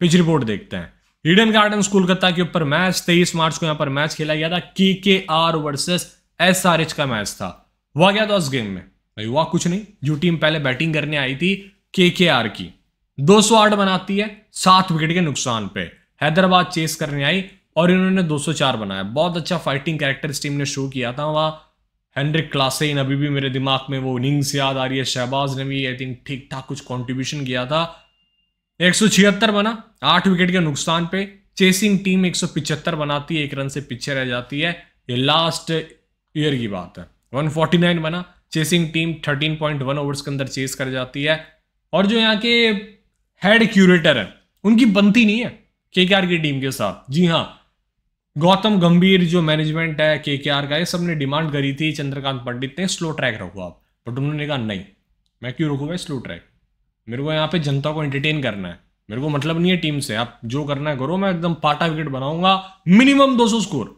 pitch report देखते हैं Eden garden Kolkata के ऊपर मैच तेईस मार्च को यहां पर मैच खेला गया था K K R versus S R H का मैच था हुआ गया था उस गेम में भाई हुआ कुछ नहीं जो टीम पहले बैटिंग करने आई थी के के आर की 208 बनाती है सात विकेट के नुकसान पे हैदराबाद चेस करने आई और इन्होंने 204 बनाया बहुत अच्छा फाइटिंग कैरेक्टर इस टीम ने शो किया था वहाँ हैंड्रिक क्लासेन अभी भी मेरे दिमाग में वो इनिंग्स याद आ रही है शहबाज ने भी आई थिंक ठीक ठाक कुछ कॉन्ट्रीब्यूशन किया था एक बना आठ विकेट के नुकसान पे चेसिंग टीम एक बनाती है एक रन से पीछे रह जाती है ये लास्ट ईयर की बात है 149 बना चेसिंग टीम 13.1 ओवर्स के अंदर चेस कर जाती है और जो यहाँ के हेड क्यूरेटर है उनकी बनती नहीं है के की टीम के साथ जी हाँ गौतम गंभीर जो मैनेजमेंट है के का ये सब ने डिमांड करी थी चंद्रकांत पंडित ने स्लो ट्रैक रखो आप बट उन्होंने कहा नहीं मैं क्यों रखूँगा स्लो ट्रैक मेरे को यहाँ पे जनता को एंटरटेन करना है मेरे को मतलब नहीं है टीम से आप जो करना है करो मैं एकदम पाटा विकेट बनाऊंगा मिनिमम 200 स्कोर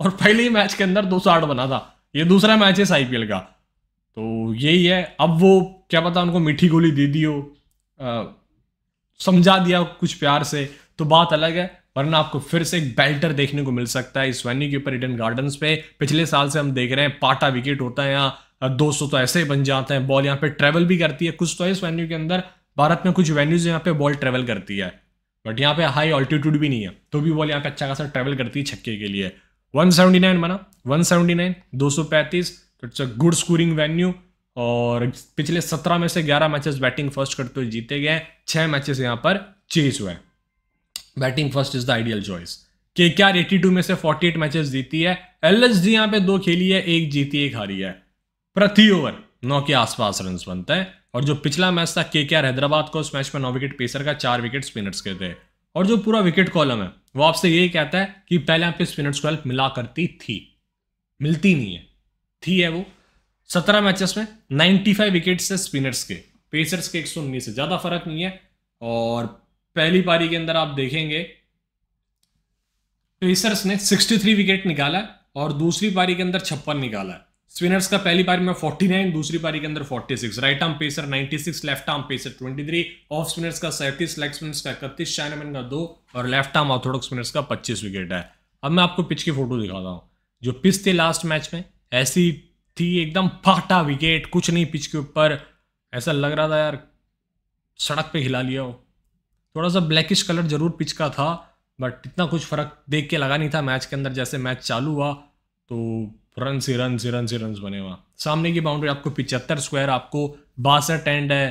और पहले ही मैच के अंदर 208 बना था ये दूसरा मैच है इस आईपीएल का तो यही है अब वो क्या पता उनको मीठी गोली दे दी हो समझा दिया कुछ प्यार से तो बात अलग है वरना आपको फिर से एक बेल्टर देखने को मिल सकता है इस वेन्यू के ऊपर रिटर्न गार्डन्स पे पिछले साल से हम देख रहे हैं पाटा विकेट होता है यहाँ दोस्तों तो ऐसे ही बन जाते हैं बॉल यहाँ पे ट्रेवल भी करती है कुछ तो इस वेन्यू के अंदर भारत में कुछ वेन्यूज यहाँ पे बॉल ट्रेवल करती है बट यहाँ पे हाई ऑल्टीट्यूड भी नहीं है तो भी बॉल यहाँ पे अच्छा खासा ट्रेवल करती है छक्के के लिए 179 बना 179 235 तो it's a good scoring venue और पिछले सत्रह में से ग्यारह मैचेस बैटिंग फर्स्ट करते हुए जीते गए छह मैचेस यहाँ पर चेज हुए batting first is the ideal choice के क्या एटी टू में से फोर्टी एट मैचेस जीती है एल एस जी यहाँ पे दो खेली है एक जीती एक हारी है प्रति ओवर नौ के आसपास रन बनता है और जो पिछला मैच था के हैदराबाद को उस मैच में नौ विकेट पेसर का चार विकेट स्पिनर्स के थे और जो पूरा विकेट कॉलम है वो आपसे यही कहता है कि पहले आपके स्पिनर्स को हेल्प मिला करती थी मिलती नहीं है थी है वो सत्रह मैचेस में फाइव विकेट्स है स्पिनर्स के पेसर्स के एक सौ उन्नीस से ज़्यादा फर्क नहीं है और पहली पारी के अंदर आप देखेंगे पेसर्स ने सिक्सटी थ्री विकेट निकाला और दूसरी पारी के अंदर छप्पन निकाला है स्पिनर्स का पहली पारी में 49 दूसरी पारी के अंदर 46 right arm pacer 96 left arm pacer 23 off spinners का सैंतीस लेग स्पिनर्स का इकतीस चाइनामैन का दो और लेफ्ट आर्म ऑर्थोडॉक्स स्पिनर्स का 25 विकेट है अब मैं आपको पिच की फोटो दिखाता हूँ जो पिच थे लास्ट मैच में ऐसी थी एकदम फाटा विकेट कुछ नहीं पिच के ऊपर ऐसा लग रहा था यार सड़क पर हिला लिया हो थोड़ा सा ब्लैकिश कलर जरूर पिच का था बट इतना कुछ फ़र्क देख के लगा नहीं था मैच के अंदर जैसे मैच चालू हुआ तो रन से रन से रन से रन बने वहाँ सामने की बाउंड्री आपको पिचहत्तर स्क्वायर आपको बासठ एंड है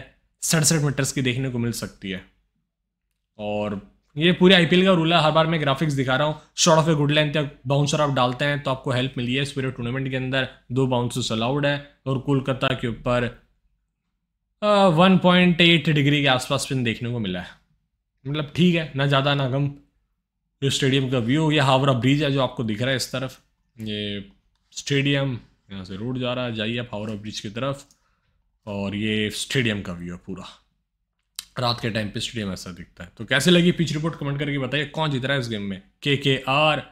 सड़सठ मीटर्स की देखने को मिल सकती है और ये पूरे आईपीएल का रूल है हर बार मैं ग्राफिक्स दिखा रहा हूँ short of a good length तक बाउंसर आप डालते हैं तो आपको हेल्प मिली है इस पूरे टूर्नामेंट के अंदर दो बाउंसर्स अलाउड है और कोलकाता के ऊपर वन पॉइंट एट डिग्री के आसपास पिन देखने को मिला है मतलब ठीक है ना ज़्यादा ना कम जो स्टेडियम का व्यू या हावड़ा ब्रिज है जो आपको दिख रहा है इस तरफ ये स्टेडियम यहाँ से रोड जा रहा है जाइए पावर ऑफ ब्रिज की तरफ और ये स्टेडियम का व्यू है पूरा रात के टाइम पे स्टेडियम ऐसा दिखता है तो कैसे लगी पिच रिपोर्ट कमेंट करके बताइए कौन जीत रहा है इस गेम में के के आर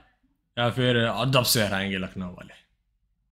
या फिर अदब से हराएंगे लखनऊ वाले